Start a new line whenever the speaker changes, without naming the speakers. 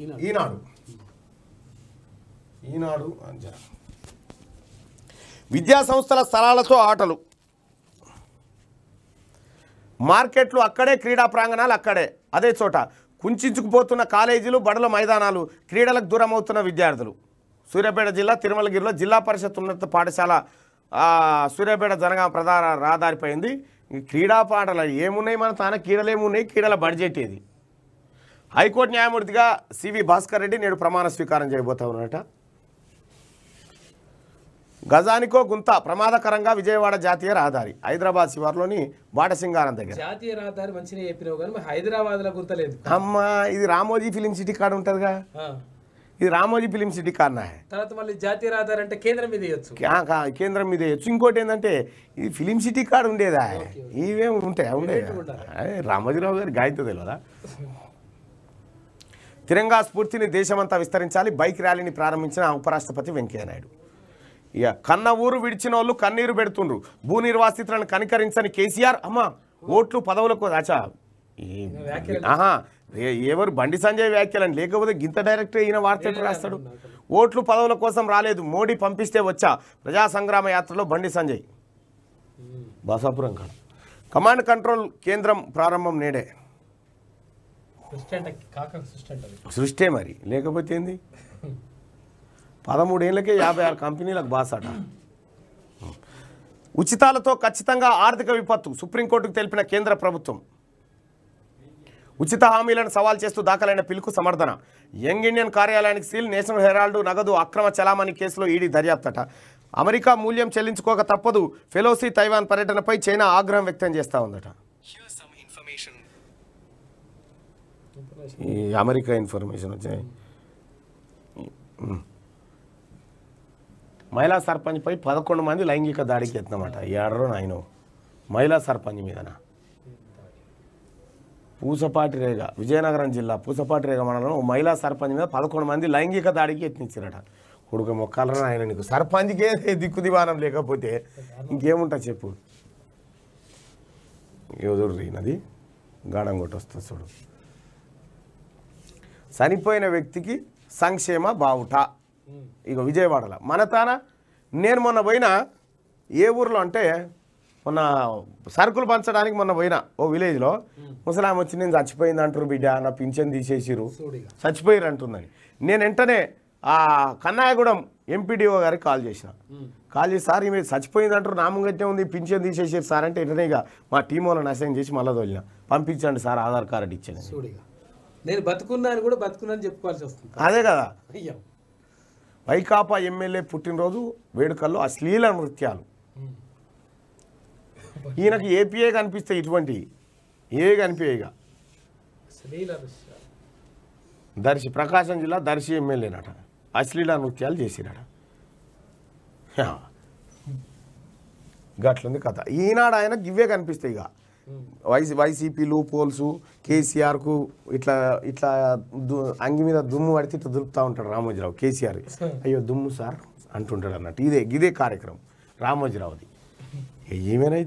ఈనాడు ఈనాడు అంజన విద్యా సంస్థల స్థలాలతో ఆటలు మార్కెట్లు అక్కడే క్రీడా ప్రాంగణాలు అక్కడే అదే చోట కుంచుకుపోతున్న కాలేజీలు బడుల మైదానాలు క్రీడలకు దూరం అవుతున్న విద్యార్థులు సూర్యాపేట జిల్లా తిరుమలగిరిలో జిల్లా పరిషత్ ఉన్నత పాఠశాల సూర్యాపేట జనగామ ప్రధాన రాదారిపోయింది క్రీడా పాటలు ఏమున్నాయి మన తాన క్రీడలు ఏమున్నాయి క్రీడల బడ్జెట్ ఏది హైకోర్టు న్యాయమూర్తిగా సివి భాస్కర్ రెడ్డి నేడు ప్రమాణ స్వీకారం చేయబోతా ఉన్నట గజానికో గుంత ప్రమాదకరంగా విజయవాడ జాతీయ రహదారి హైదరాబాద్ శివార్లోని బాటసింగారం దగ్గర జాతీయ రహదారి మంచిగా చెప్పినావు కానీ హైదరాబాద్ లో గుంత లేదు అమ్మా ఇది రామోజీ ఫిలిం సిటీ కాడ ఉంటదిగా ఇది రామోజీ ఫిలిం సిటీ కారణా తర్వాత మళ్ళీ జాతీయ రహదారి అంటే కేంద్రం మీద చేయొచ్చు కేంద్రం మీద చేయొచ్చు ఇంకోటి ఏంటంటే ఇది ఫిలిం సిటీ కాడ ఉండేదా ఇవేమి ఉంటాయా ఉండేది రామోజీరావు గారు గాయతో తెలియదా తిరంగా స్ఫూర్తిని దేశమంతా విస్తరించాలి బైక్ ర్యాలీని ప్రారంభించిన ఉపరాష్ట్రపతి వెంకయ్యనాయుడు ఇక కన్న ఊరు విడిచిన వాళ్ళు కన్నీరు పెడుతుండ్రు భూ నిర్వాసితులను కనికరించని కేసీఆర్ అమ్మ ఓట్లు పదవులకు దాచా ఆహా ఎవరు బండి సంజయ్ వ్యాఖ్యలని లేకపోతే గింత డైరెక్టర్ ఈయన వార్త రాస్తాడు ఓట్లు పదవుల కోసం రాలేదు మోడీ పంపిస్తే వచ్చా ప్రజా సంగ్రామ యాత్రలో బండి సంజయ్ బాసాపురం కాదు కమాండ్ కంట్రోల్ కేంద్రం ప్రారంభం నేడే సృష్టే మరి లేకపోతే ఏంది పదమూడేళ్ళకే యాభై ఆరు కంపెనీలకు బాసాట ఉచితాలతో ఖచ్చితంగా ఆర్థిక విపత్తు సుప్రీంకోర్టుకు తెలిపిన కేంద్ర ప్రభుత్వం ఉచిత హామీలను సవాల్ చేస్తూ దాఖలైన పిలుకు సమర్థన యంగ్ ఇండియన్ కార్యాలయానికి సీల్ నేషనల్ హెరాల్డ్ నగదు అక్రమ చలామణి కేసులో ఈడీ దర్యాప్తట అమెరికా మూల్యం చెల్లించుకోక తప్పదు ఫెలోసీ తైవాన్ పర్యటనపై చైనా ఆగ్రహం వ్యక్తం చేస్తా ఉందట ఈ అమెరికా ఇన్ఫర్మేషన్ వచ్చినాయి మహిళా సర్పంచ్పై పదకొండు మంది లైంగిక దాడికి ఈ ఏడరో నాయనో మహిళా సర్పంచ్ మీదన పూసపాటి రేగ విజయనగరం జిల్లా పూసపాటి రేగ మండలం మహిళా సర్పంచ్ మీద పదకొండు మంది లైంగిక దాడికి యత్నించారట కొడుకు మొక్కలరా ఆయన నీకు సర్పంచ్కే దిక్కు దివానం లేకపోతే ఇంకేముంటా చెప్పు ఎదురు రీనది గాఢం కొట్టొస్తా చూడు చనిపోయిన వ్యక్తికి సంక్షేమ బావుట ఇక విజయవాడలో మన తాన నేను మొన్న పోయినా ఏ ఊర్లో అంటే మొన్న సరుకులు పంచడానికి మొన్న పోయినా ఓ విలేజ్లో ముసలాం వచ్చి నేను చచ్చిపోయింది అంటారు బిడ్డ నా పింఛన్ తీసేసిరు చచ్చిపోయారు అంటుందని నేను వెంటనే ఆ కన్నాయగూడెం ఎంపీడీఓ గారికి కాల్ చేసిన కాల్ చేసి సార్ ఈమె చచ్చిపోయింది అంటారు నామంగట్టే ఉంది పింఛన్ తీసేసారు సార్ అంటే వెంటనే మా టీం వాళ్ళని అసైన్ చేసి మళ్ళీ వదిలిన పంపించండి సార్ ఆధార్ కార్డు ఇచ్చాను నేను బతుకున్నాను కూడా బతుకున్నాను చెప్పుకోవాల్సి వస్తుంది అదే కదా వైకాపా ఎమ్మెల్యే పుట్టినరోజు వేడుకల్లో అశ్లీల నృత్యాలు ఈయనకు ఏపీఏ కనిపిస్తాయి ఇటువంటి ఏ కనిపించగా దర్శి ప్రకాశం జిల్లా దర్శి ఎమ్మెల్యేనట అశ్లీల నృత్యాలు చేసినట గట్లుంది కథ ఈనాడు ఆయన గివ్వే కనిపిస్తాయి ఇక వైసీ లూ పోల్సు కేసీఆర్కు ఇట్లా ఇట్లా అంగి మీద దుమ్ము పడితే ఇట్లా దులుపుతూ ఉంటాడు రామోజీరావు కేసీఆర్ అయ్యో దుమ్ము సార్ అంటుంటాడు అన్నట్టు ఇదే ఇదే కార్యక్రమం రామోజీరావుది ఏమైనా